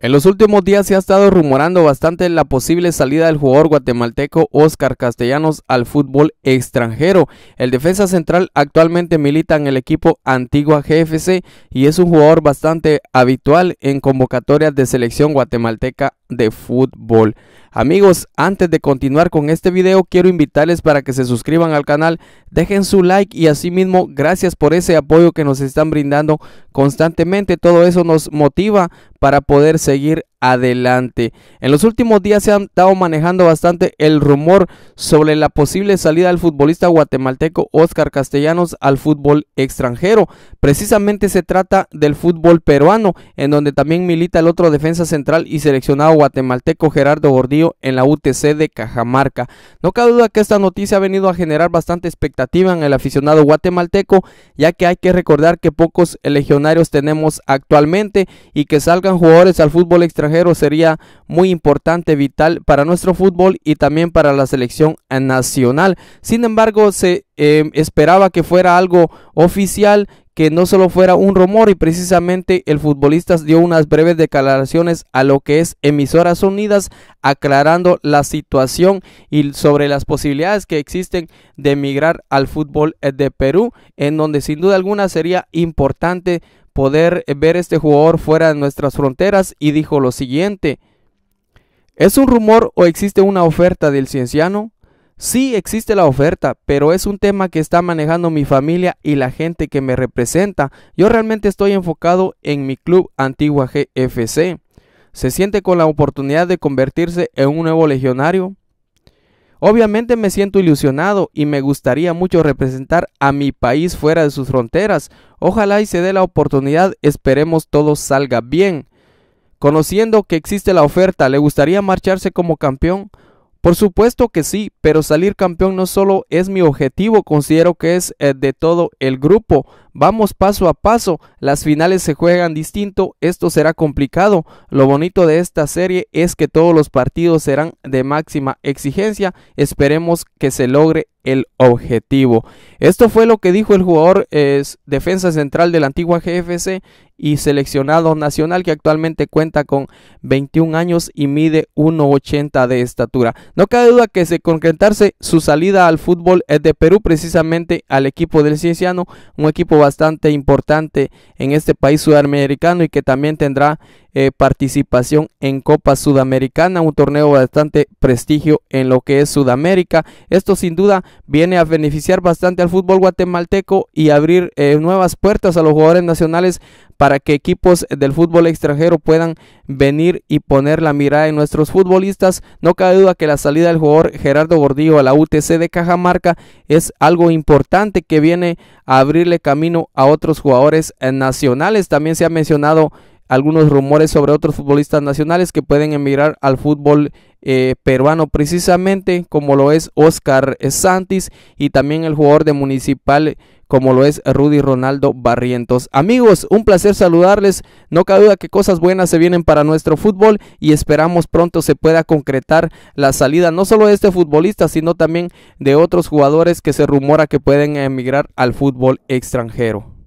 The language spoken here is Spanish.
En los últimos días se ha estado rumorando bastante la posible salida del jugador guatemalteco Oscar Castellanos al fútbol extranjero. El defensa central actualmente milita en el equipo Antigua GFC y es un jugador bastante habitual en convocatorias de selección guatemalteca de fútbol. Amigos, antes de continuar con este video, quiero invitarles para que se suscriban al canal, dejen su like y asimismo gracias por ese apoyo que nos están brindando constantemente. Todo eso nos motiva para poder seguir adelante. En los últimos días se han estado manejando bastante el rumor sobre la posible salida del futbolista guatemalteco Oscar Castellanos al fútbol extranjero. Precisamente se trata del fútbol peruano, en donde también milita el otro defensa central y seleccionado guatemalteco Gerardo Gordillo en la UTC de Cajamarca. No cabe duda que esta noticia ha venido a generar bastante expectativa en el aficionado guatemalteco, ya que hay que recordar que pocos legionarios tenemos actualmente y que salgan jugadores al fútbol extranjero sería muy importante, vital para nuestro fútbol y también para la selección nacional. Sin embargo, se eh, esperaba que fuera algo oficial, que no solo fuera un rumor y precisamente el futbolista dio unas breves declaraciones a lo que es Emisoras Unidas aclarando la situación y sobre las posibilidades que existen de emigrar al fútbol eh, de Perú en donde sin duda alguna sería importante poder eh, ver este jugador fuera de nuestras fronteras y dijo lo siguiente ¿Es un rumor o existe una oferta del cienciano? Sí existe la oferta, pero es un tema que está manejando mi familia y la gente que me representa. Yo realmente estoy enfocado en mi club Antigua GFC. ¿Se siente con la oportunidad de convertirse en un nuevo legionario? Obviamente me siento ilusionado y me gustaría mucho representar a mi país fuera de sus fronteras. Ojalá y se dé la oportunidad, esperemos todo salga bien. Conociendo que existe la oferta, ¿le gustaría marcharse como campeón? Por supuesto que sí, pero salir campeón no solo es mi objetivo, considero que es eh, de todo el grupo. Vamos paso a paso, las finales se juegan distinto, esto será complicado. Lo bonito de esta serie es que todos los partidos serán de máxima exigencia, esperemos que se logre el objetivo. Esto fue lo que dijo el jugador eh, defensa central de la antigua GFC y seleccionado nacional que actualmente cuenta con 21 años y mide 1,80 de estatura. No cabe duda que se concretarse su salida al fútbol es de Perú precisamente al equipo del Cienciano, un equipo bastante importante en este país sudamericano y que también tendrá eh, participación en Copa Sudamericana, un torneo bastante prestigio en lo que es Sudamérica. Esto sin duda viene a beneficiar bastante al fútbol guatemalteco y abrir eh, nuevas puertas a los jugadores nacionales para que equipos del fútbol extranjero puedan venir y poner la mirada en nuestros futbolistas. No cabe duda que la salida del jugador Gerardo Gordillo a la UTC de Cajamarca es algo importante que viene a abrirle camino a otros jugadores eh, nacionales. También se ha mencionado algunos rumores sobre otros futbolistas nacionales que pueden emigrar al fútbol eh, peruano precisamente como lo es Oscar Santis y también el jugador de Municipal como lo es Rudy Ronaldo Barrientos. Amigos, un placer saludarles. No cabe duda que cosas buenas se vienen para nuestro fútbol y esperamos pronto se pueda concretar la salida no solo de este futbolista, sino también de otros jugadores que se rumora que pueden emigrar al fútbol extranjero.